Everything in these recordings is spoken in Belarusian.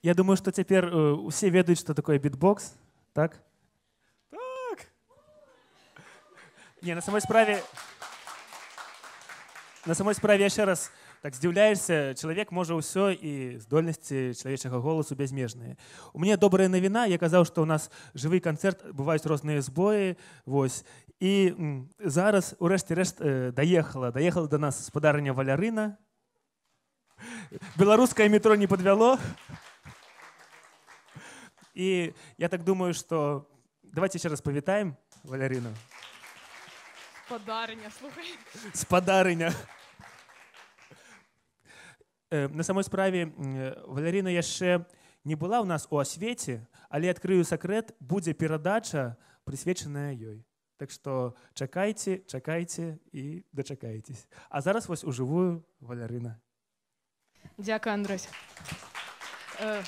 Я думаю, что теперь э, все ведают, что такое битбокс, так? Так. Не, на самой справе... На самой справе еще раз так здивляешься, человек может все, и здольности человеческого голоса безмежные. У меня добрая новина, я сказал, что у нас живый концерт, бывают разные сбои, вот. И м, зараз, урешті решт, э, доехала, доехала до нас с подарения Валярина. Белорусское метро не подвело і я так думаю что давайте еще раз павітаем валерину с подарыня э, на самой справе э, валерина яшчэ не была у нас у асвеце але открыю сакрэт будзе перадача прысвечаная ёй так что чакайте чакайте и дачакаетесь а зараз вось у живую валярына дзяка андрусь э,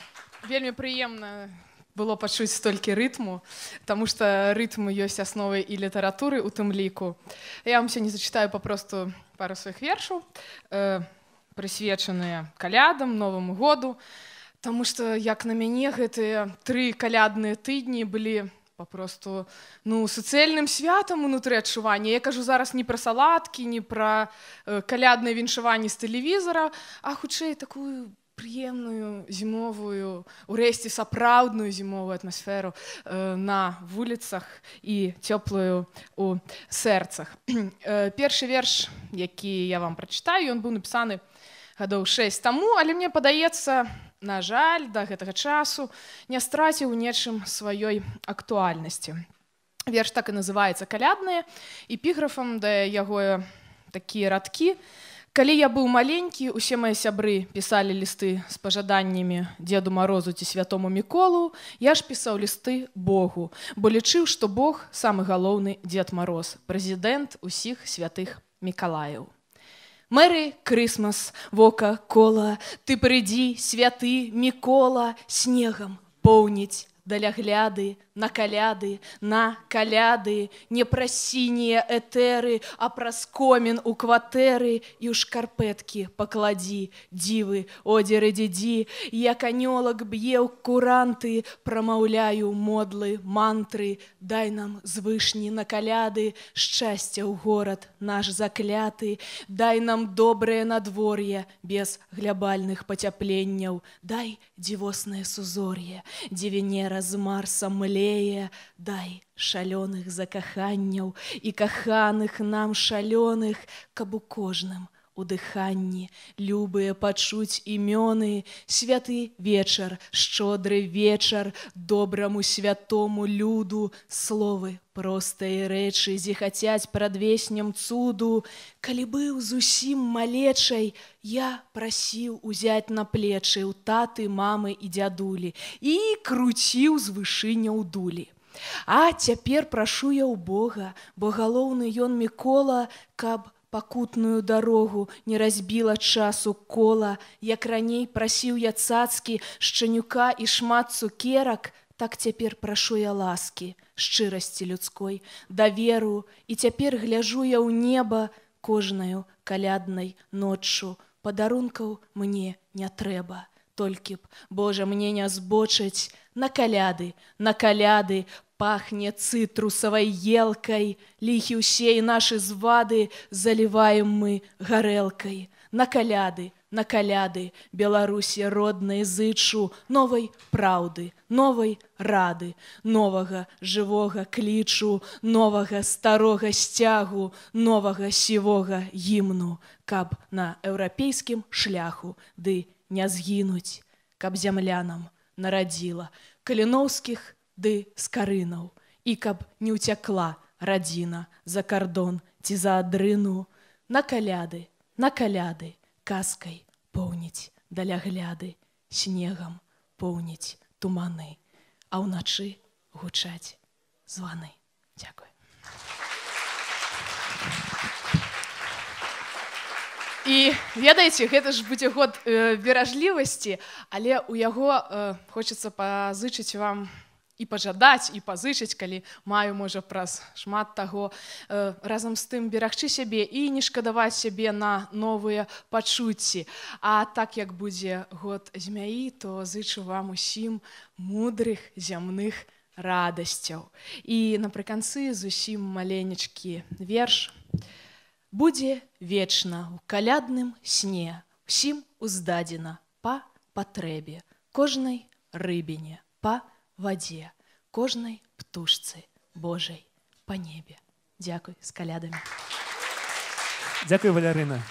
вельмі прыемна было пачуць столькі рытму Таму что рытм ёсць асновай і літаратуры у тым ліку я вам все не зачитаю папросту пару сваіх вершаў э, прысвечаныя калядам новым году Таму что як на мяне гэтыя тры калядныя тыдні былі папросту ну суцэльным святам унутры адчування я кажу зараз не пра саладкі не пра э, калядныя віншаванні з тэлевізара а хутчэй такую по прыемную зімовую урэшце сапраўдную зімовую атмасферу э, на вуліцах і цёплую у сэрцах першы верш які я вам прачытаю ён быў напісаны гадоў 6 таму але мне падаецца на жаль да гэтага часу не страціў нечым сваёй актуальнасці верш так і называецца калядныя эпіграфам да яго такія радкі на Калі я быў маленькі, усе мае сябры пісалі лісты з пажаданнямі дзеду марозу ці святому міколу, я ж пісаў лісты Богу, бо лічыў, што Бог самы галоўны дзед мароз, прэзідэнт усіх святых мікалаяў. Мэры Крысмас, вока кола, ты прыйдзі святы мікола снегам поўніць далягляды на каляды, на каляды, не пра сінія этэры, а праз комін у кватэры і ў шкарпэткі пакладзі дзівы, одзеры дзедзі, Я канёлак б'еў куранты, прамаўляю модлы, мантры, Дай нам звышні на каляды, шчасця ў горад наш закляты, Дай нам добрае надвор'е без глябальных пацяпленняў, Дай дзівоснае сузор'е, дзе венера з марсам млеем жалее дай шалёных закаханняў і каханых нам шалёных каб у кожным у у дыханні любыя пачуць імёны святы вечар шчодры вечар добраму святому люду словы простыя рэчы зіхацяць прадвеснем цуду калі быў зусім малечай я прасіў узяць на плечы ў таты мамы і дзядулі і круціў з вышыня ў дулі а цяпер прашу я ў бога бо галоўны ён мікола каб у пакутную дарогу не разбіла часу кола як раней прасіў я цацкі шчанюка і шмат цукерак так цяпер прашу я ласки шчырасці людской даверу і цяпер гляжу я ў неба кожнаю каляднай ноччу падарункаў мне не трэба толькі б божа мне не збочыць на каляды на каляды пахне цытрусавай елкай ліхі ўсе і нашы звады заліваем мы гарэлкай на каляды на каляды беларусі роднай зычу новай праўды новай рады новага жывога клічу новага старога сцягу новага сівога гімну каб на еўрапейскім шляху ды да не згінуць, каб зямлянам нарадзіла каліноўскіх ды скарынаў і каб не ўцякла радзіна за кардон ці за адрыну на каляды, на каляды каскай поўніць далягляды снегам поўніць туманы, а ўначы гучаць званы дзякуй. і ведаеце гэта ж будзе год э, беражлівасці але у яго э, хочацца пазычыць вам і пажадаць і пазычыць калі маю можа праз шмат таго э, разам з тым берагчы сябе і не шкадаваць сябе на новыя пачуцці А так як будзе год змяі то зычу вам усім мудрых зямных радасцяў і напрыканцы зусім маленечкі верш у будзе вечна у калядным сне усім уздадзена па патрэбе кожнай рыбене па вадзе кожнай птушцы Божай па небе Дякуй з калядамі Дякуй валярына